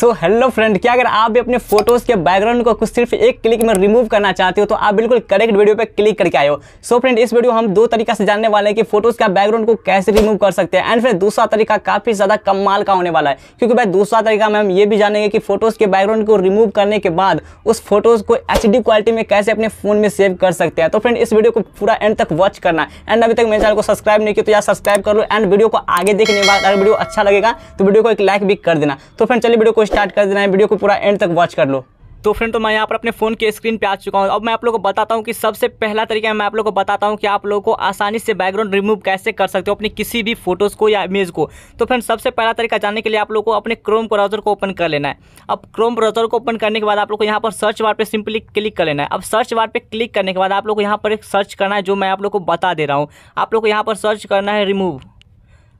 so hello friend क्या अगर आप भी अपने फोटोज के बैकग्राउंड को कुछ सिर्फ एक क्लिक में रिमूव करना चाहते हो तो आप बिल्कुल करेक्ट वीडियो पे क्लिक करके आए हो सो फ्रेंड इस वीडियो हम दो तरीका से जानने वाले हैं कि फोटोज का बैकग्राउंड को कैसे रिमूव कर सकते हैं एंड फिर दूसरा तरीका काफी ज्यादा कमाल का होने वाला है क्योंकि भाई दूसरा तरीका में हम ये भी जानेंगे कि फोटोज के बैकग्राउंड को रिमूव करने के बाद उस फोटोज को एच क्वालिटी में कैसे अपने फोन में सेव कर सकते हैं तो फ्रेंड इस वीडियो को पूरा एंड तक वॉच करना एंड अभी तक मेरे चैनल को सब्सक्राइब नहीं किया तो यार सब्सक्राइब कर लो एंड वीडियो को आगे देखने के बाद अगर वीडियो अच्छा लगेगा तो वीडियो को एक लाइक भी कर देना तो फ्रेंड चलिए वीडियो को स्टार्ट कर देना है वीडियो को पूरा एंड तक वॉच कर लो तो फ्रेंड तो मैं यहाँ पर अपने फ़ोन के स्क्रीन पे आ चुका हूँ अब मैं आप लोगों को बताता हूँ कि सबसे पहला तरीका मैं आप लोगों को बताता हूँ कि आप लोगों को आसानी से बैकग्राउंड रिमूव कैसे कर सकते हो अपनी किसी भी फोटोज़ को या इमेज को तो फ्रेंड सबसे पहला तरीका जानने के लिए आप लोगों को अपने क्रोम ब्राउजर को ओपन कर लेना है अब क्रोम ब्राउजर को ओपन करने के बाद आप लोग को यहाँ पर सर्च वार्ड पर सिंपली क्लिक कर लेना है अब सर्च वार्ड पर क्लिक करने के बाद आप लोग को यहाँ पर एक सर्च करना है जो मैं आप लोग को बता दे रहा हूँ आप लोग को यहाँ पर सर्च करना है रिमूव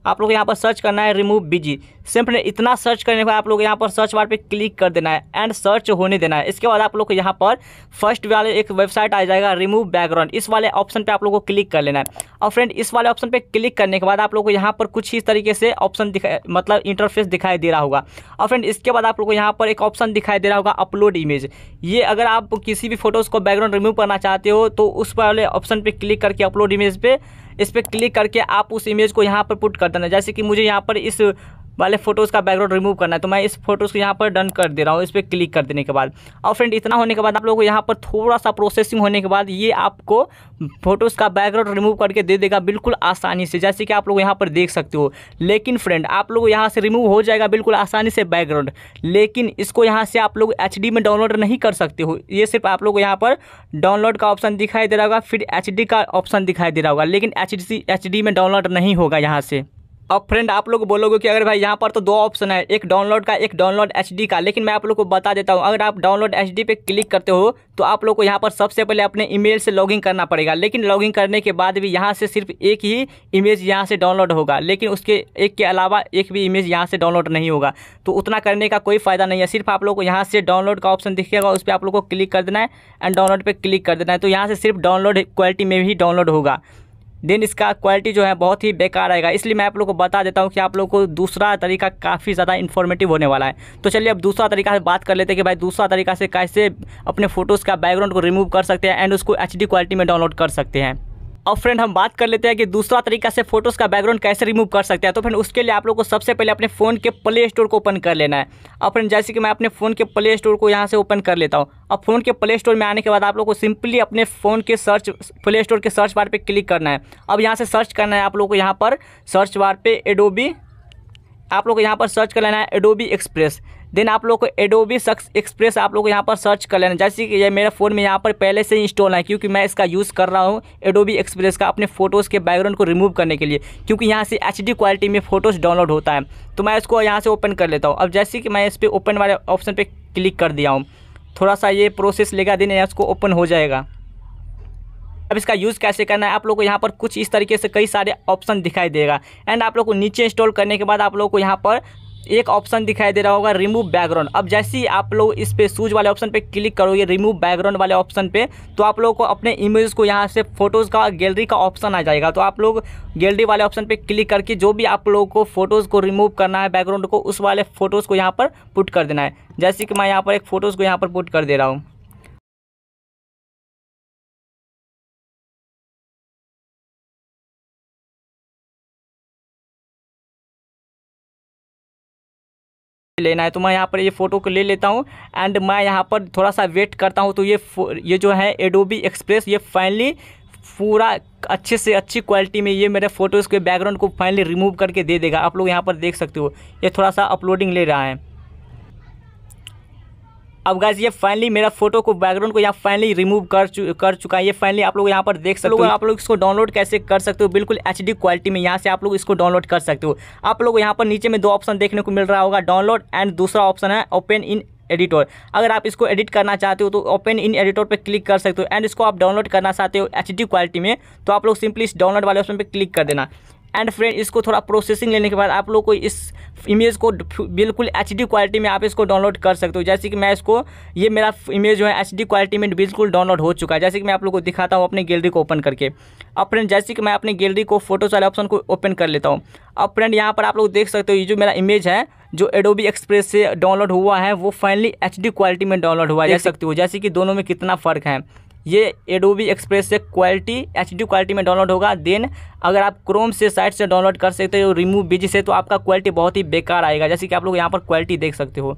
आप लोग यहाँ पर सर्च करना है रिमूव बिजी सिंपल इतना सर्च करने के बाद आप लोग यहाँ पर सर्च बार पे क्लिक कर देना है एंड सर्च होने देना है इसके बाद आप लोग को यहाँ पर फर्स्ट वाले एक वेबसाइट आ जाएगा रिमूव बैकग्राउंड इस वाले ऑप्शन पे आप लोग को क्लिक कर लेना है और फ्रेंड इस वाले ऑप्शन पर क्लिक करने के बाद आप लोग को यहाँ पर कुछ इस तरीके से ऑप्शन दिखाई मतलब इंटरफेस दिखाई दे रहा होगा और फ्रेंड इसके बाद आप लोग को यहाँ पर एक ऑप्शन दिखाई दे रहा होगा अपलोड इमेज ये अगर आप किसी भी फोटोज़ को बैकग्राउंड रिमूव करना चाहते हो तो उस वाले ऑप्शन पर क्लिक करके अपलोड इमेज पर इस पर क्लिक करके आप उस इमेज को यहाँ पर पुट कर देना जैसे कि मुझे यहाँ पर इस वाले फोटोज़ का बैकग्राउंड रिमूव करना है तो मैं इस फोटोज़ को यहाँ पर डन कर दे रहा हूँ इस पर क्लिक कर देने के बाद और फ्रेंड इतना होने के बाद आप लोगों को यहाँ पर थोड़ा सा प्रोसेसिंग होने के बाद ये आपको फोटोज़ का बैकग्राउंड रिमूव करके दे देगा बिल्कुल आसानी से जैसे कि आप लोग यहाँ पर देख सकते हो लेकिन फ्रेंड आप लोग यहाँ से रिमूव हो जाएगा बिल्कुल आसानी से बैकग्राउंड लेकिन इसको यहाँ से आप लोग एच में डाउनलोड नहीं कर सकते हो ये सिर्फ आप लोग यहाँ पर डाउनलोड का ऑप्शन दिखाई दे रहा होगा फिर एच का ऑप्शन दिखाई दे रहा होगा लेकिन एच डी में डाउनलोड नहीं होगा यहाँ से अब फ्रेंड आप लोग बोलोगे कि अगर भाई यहाँ पर तो दो ऑप्शन है एक डाउनलोड का एक डाउनलोड एच का लेकिन मैं आप लोग को बता देता हूँ अगर आप डाउनलोड एच पे क्लिक करते हो तो आप लोग को यहाँ पर सबसे पहले अपने ईमेल से लॉगिन करना पड़ेगा लेकिन लॉगिन करने के बाद भी यहाँ से सिर्फ एक ही इमेज यहाँ से डाउनलोड होगा लेकिन उसके एक के अलावा एक भी इमेज यहाँ से डाउनलोड नहीं होगा तो उतना करने का कोई फ़ायदा नहीं है सिर्फ आप लोग को यहाँ से डाउनलोड का ऑप्शन दिखेगा उस पर आप लोग को क्लिक कर देना है एंड डाउनलोड पर क्लिक कर देना है तो यहाँ से सिर्फ डाउनलोड क्वालिटी में भी डाउनलोड होगा देन इसका क्वालिटी जो है बहुत ही बेकार आएगा इसलिए मैं आप लोग को बता देता हूँ कि आप लोग को दूसरा तरीका काफ़ी ज़्यादा इन्फॉर्मेटिव होने वाला है तो चलिए अब दूसरा तरीका से बात कर लेते हैं कि भाई दूसरा तरीका से कैसे अपने फोटोज़ का बैकग्राउंड को रिमूव कर सकते हैं एंड उसको एच क्वालिटी में डाउनलोड कर सकते हैं अब फ्रेंड हम बात कर लेते हैं कि दूसरा तरीका से फोटोज़ का बैकग्राउंड कैसे रिमूव कर सकते हैं तो फ्रेंड उसके लिए आप लोग को सबसे पहले अपने फ़ोन के प्ले स्टोर को ओपन कर लेना है अब फ्रेंड जैसे कि मैं अपने फ़ोन के प्ले स्टोर को यहाँ से ओपन कर लेता हूँ अब फ़ोन के प्ले स्टोर में आने के बाद आप लोग को सिंपली अपने फ़ोन के सर्च प्ले स्टोर के सर्च बार पर क्लिक करना है अब यहाँ से सर्च करना है आप लोग को यहाँ पर सर्च बार पर एडोबी आप लोग यहाँ पर सर्च कर लेना है एडोबी एक्सप्रेस देन आप लोग को एडोबी सक्स एक्सप्रेस आप लोग यहाँ पर सर्च कर लेना जैसे कि ये मेरे फ़ोन में यहाँ पर पहले से इंस्टॉल है क्योंकि मैं इसका यूज़ कर रहा हूँ एडोबी एक्सप्रेस का अपने फ़ोटोज़ के बैकग्राउंड को रिमूव करने के लिए क्योंकि यहाँ से एच क्वालिटी में फ़ोटोज़ डाउनलोड होता है तो मैं इसको यहाँ से ओपन कर लेता हूँ अब जैसे कि मैं इस पर ओपन वाले ऑप्शन पर क्लिक कर दिया हूँ थोड़ा सा ये प्रोसेस लेगा देन इसको ओपन हो जाएगा अब इसका यूज़ कैसे करना है आप लोग को यहाँ पर कुछ इस तरीके से कई सारे ऑप्शन दिखाई देगा एंड आप लोग को नीचे इंस्टॉल करने के बाद आप लोग को यहाँ पर एक ऑप्शन दिखाई दे रहा होगा रिमूव बैकग्राउंड अब जैसे ही आप लोग इस पे सूज वाले ऑप्शन पे क्लिक करोगे रिमूव बैकग्राउंड वाले ऑप्शन पे तो आप लोगों को अपने इमेज को यहाँ से फोटोज़ का गैलरी का ऑप्शन आ जाएगा तो आप लोग गैलरी वाले ऑप्शन पे क्लिक करके जो भी आप लोगों को फोटोज़ को रिमूव करना है बैकग्राउंड को उस वाले फोटोज़ को यहाँ पर पुट कर देना है जैसे कि मैं यहाँ पर एक फ़ोटोज़ को यहाँ पर पुट कर दे रहा हूँ लेना है तो मैं यहाँ पर ये फ़ोटो को ले लेता हूँ एंड मैं यहाँ पर थोड़ा सा वेट करता हूँ तो ये ये जो है एडोबी एक्सप्रेस ये फाइनली पूरा अच्छे से अच्छी क्वालिटी में ये मेरे फ़ोटोज़ के बैकग्राउंड को फाइनली रिमूव करके दे देगा आप लोग यहाँ पर देख सकते हो ये थोड़ा सा अपलोडिंग ले रहा है अब गाइज ये फाइनली मेरा फोटो को बैकग्राउंड को यहाँ फाइनली रिमूव कर चु, कर चुका है ये फाइनली आप लोग यहाँ पर देख सकते हो आप लोग इसको डाउनलोड कैसे कर सकते हो बिल्कुल एच क्वालिटी में यहाँ से आप लोग इसको डाउनलोड कर सकते हो आप लोग यहाँ पर नीचे में दो ऑप्शन देखने को मिल रहा होगा डाउनलोड एंड दूसरा ऑप्शन है ओपन इन एडिटर अगर आप इसको एडिट करना चाहते हो तो ओपन इन एडिटर पर क्लिक कर सकते हो एंड इसको आप डाउनलोड करना चाहते हो एच क्वालिटी में तो आप लोग सिंपली इस डाउनलोड वाले ऑप्शन पर क्लिक कर देना एंड फ्रेंड इसको थोड़ा प्रोसेसिंग लेने के बाद आप लोग को इस इमेज को बिल्कुल एच क्वालिटी में आप इसको डाउनलोड कर सकते हो जैसे कि मैं इसको ये मेरा इमेज जो है एच क्वालिटी में बिल्कुल डाउनलोड हो चुका है जैसे कि मैं आप लोग को दिखाता हूँ अपनी गैलरी को ओपन करके अब फ्रेंड जैसे कि मैं अपनी गैलरी को फोटो वाले ऑप्शन को ओपन कर लेता हूँ अब फ्रेंड यहाँ पर आप लोग देख सकते हो ये जो मेरा इमेज है जो एडोबी एक्सप्रेस से डाउनलोड हुआ है वो फाइनली एच क्वालिटी में डाउनलोड हुआ जा देख सकते हो जैसे कि दोनों में कितना फ़र्क है ये एडोबी एक्सप्रेस से क्वालिटी एच क्वालिटी में डाउनलोड होगा देन अगर आप क्रोम से साइट से डाउनलोड कर सकते हो रिमूव बीज से तो आपका क्वालिटी बहुत ही बेकार आएगा जैसे कि आप लोग यहाँ पर क्वालिटी देख सकते हो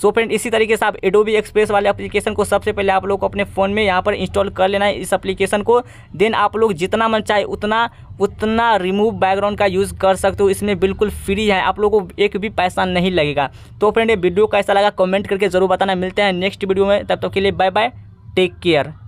सो फ्रेंड इसी तरीके से आप एडोबी एक्सप्रेस वाले एप्लीकेशन को सबसे पहले आप लोग को अपने फ़ोन में यहाँ पर इंस्टॉल कर लेना है इस एप्लीकेशन को देन आप लोग जितना मन चाहे उतना उतना रिमूव बैकग्राउंड का यूज़ कर सकते हो इसमें बिल्कुल फ्री है आप लोगों को एक भी पैसा नहीं लगेगा तो फ्रेंड ये वीडियो कैसा लगा कमेंट करके ज़रूर बताना मिलते हैं नेक्स्ट वीडियो में तब तक तो के लिए बाय बाय टेक केयर